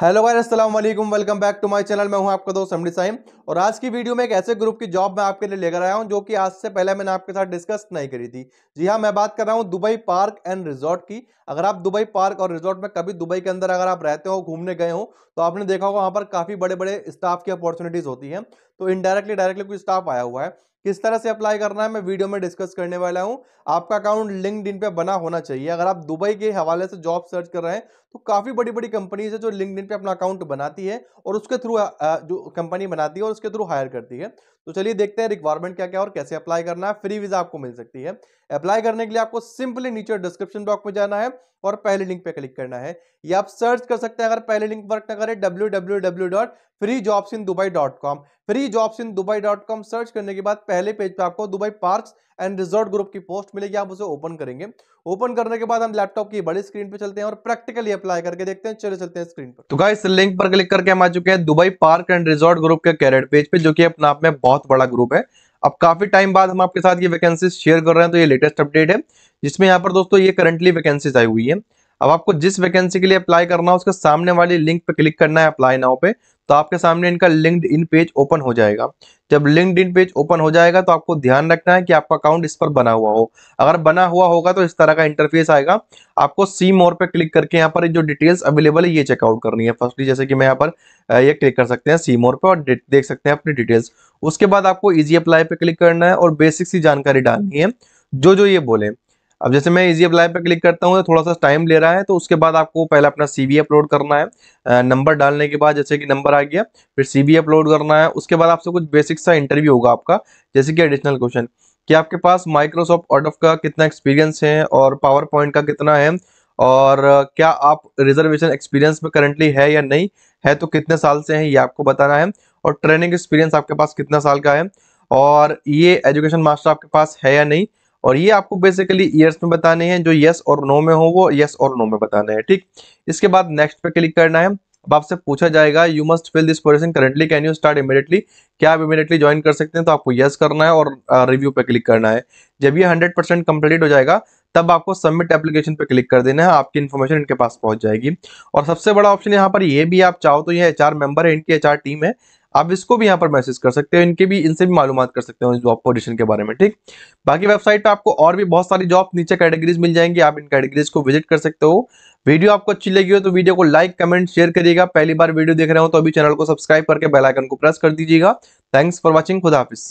hello भाई असल welcome back to my channel मैं हूं आपका दोस्त हमडी साइम और आज की वीडियो में एक ऐसे ग्रुप की जॉब मैं आपके लिए लेकर आया हूं जो कि आज से पहले मैंने आपके साथ डिस्कस नहीं करी थी जी हां मैं बात कर रहा हूं दुबई पार्क एंड रिजॉर्ट की अगर आप दुबई पार्क और रिजॉर्ट में कभी दुबई के अंदर अगर आप रहते हो घूमने गए हो तो आपने देखा होगा वहाँ पर काफ़ी बड़े बड़े स्टाफ की अपॉर्चुनिटीज़ होती हैं तो इनडायरेक्टली डायरेक्टली कोई स्टाफ आया हुआ है किस तरह से अप्लाई करना है मैं वीडियो में डिस्कस करने वाला हूं आपका अकाउंट लिंकड पे बना होना चाहिए अगर आप दुबई के हवाले से जॉब सर्च कर रहे हैं तो काफ़ी बड़ी बड़ी कंपनीज है जो लिंकड पे अपना अकाउंट बनाती है और उसके थ्रू जो कंपनी बनाती है और उसके थ्रू हायर करती है तो चलिए देखते हैं रिक्वायरमेंट क्या क्या और कैसे अप्लाई करना है फ्री वीज़ा आपको मिल सकती है अप्लाई करने के लिए आपको सिंपली नीचे डिस्क्रिप्शन बॉक्स में जाना है और पहले लिंक पे क्लिक करना है या आप सर्च कर सकते हैं अगर पहले लिंक वर्क ना करें W W W dot free jobs in Dubai dot com free jobs in Dubai dot com search करने के बाद पहले पहले पेज पे आपको Dubai parks and resort group की पोस्ट मिलेगी आप उसे ओपन करेंगे ओपन करने के बाद हम लैपटॉप की बड़ी स्क्रीन पे चलते हैं और प्रैक्टिकली अप्लाई करके देखते हैं चले चलते हैं स्क्रीन पर तो इस लिंक पर क्लिक करके हम आ चुके हैं Dubai park and resort group के कैरेट पेज पे जो की अपने आप में बहुत बड़ा ग्रुप है अब काफी टाइम बाद हम आपके साथ ये वैकेंसी शेयर कर रहे हैं तो ये लेटेस्ट अपडेट है जिसमें यहाँ पर दोस्तों ये करंटली वैकेंसीज आई हुई है अब आपको जिस वैकेंसी के लिए अप्लाई करना है उसके सामने वाली लिंक पे क्लिक करना है अप्लाई नाउ पे तो आपके सामने इनका लिंक्ड इन पेज ओपन हो जाएगा जब लिंक्ड इन पेज ओपन हो जाएगा तो आपको ध्यान रखना है कि आपका अकाउंट इस पर बना हुआ हो अगर बना हुआ होगा तो इस तरह का इंटरफेस आएगा आपको सी मोर पे क्लिक करके यहाँ पर जो डिटेल्स अवेलेबल है ये चेकआउट करनी है फर्स्टली जैसे कि मैं यहाँ पर ये क्लिक कर सकते हैं सी मोर पे और देख सकते हैं अपनी डिटेल्स उसके बाद आपको इजी अप्लाई पे क्लिक करना है और बेसिक सी जानकारी डालनी है जो जो ये बोले अब जैसे मैं इजी अप्लाई पर क्लिक करता हूँ तो थोड़ा सा टाइम ले रहा है तो उसके बाद आपको पहले अपना सीवी अपलोड करना है नंबर डालने के बाद जैसे कि नंबर आ गया फिर सीवी अपलोड करना है उसके बाद आपसे कुछ बेसिक सा इंटरव्यू होगा आपका जैसे कि एडिशनल क्वेश्चन कि आपके पास माइक्रोसॉफ्ट ऑडफ का कितना एक्सपीरियंस है और पावर पॉइंट का कितना है और क्या आप रिजर्वेशन एक्सपीरियंस में करंटली है या नहीं है तो कितने साल से है ये आपको बताना है और ट्रेनिंग एक्सपीरियंस आपके पास कितना साल का है और ये एजुकेशन मास्टर आपके पास है या नहीं और ये आपको बेसिकली ईयर्स में बताने हैं जो यस और नो में हो वो यस और नो में बताने हैं ठीक इसके बाद नेक्स्ट पे क्लिक करना है अब आपसे पूछा जाएगा you must fill this position currently can you start immediately क्या आप इमीडिएटली ज्वाइन कर सकते हैं तो आपको यस करना है और रिव्यू पे क्लिक करना है जब ये हंड्रेड परसेंट कंप्लीट हो जाएगा तब आपको सबमिट एप्लीकेशन पे क्लिक कर देना है आपकी इन्फॉर्मेशन इनके पास पहुंच जाएगी और सबसे बड़ा ऑप्शन यहाँ पर ये भी आप चाहो तो ये एच मेंबर है इनकी एच टीम है आप इसको भी यहाँ पर मैसेज कर सकते हो इनके भी इनसे भी मालूम कर सकते हो इस जॉब पोजिशन के बारे में ठीक बाकी वेबसाइट पर आपको और भी बहुत सारी जॉब नीचे कैटेगरीज मिल जाएंगी आप इन कैटेगरीज को विजिट कर सकते हो वीडियो आपको अच्छी लगी हो तो वीडियो को लाइक कमेंट शेयर करिएगा पहली बार वीडियो देख रहे हो तो अभी चैनल को सब्सक्राइब करके बेलाइकन को प्रेस कर दीजिएगा थैंक्स फॉर वॉचिंग खुदाफिस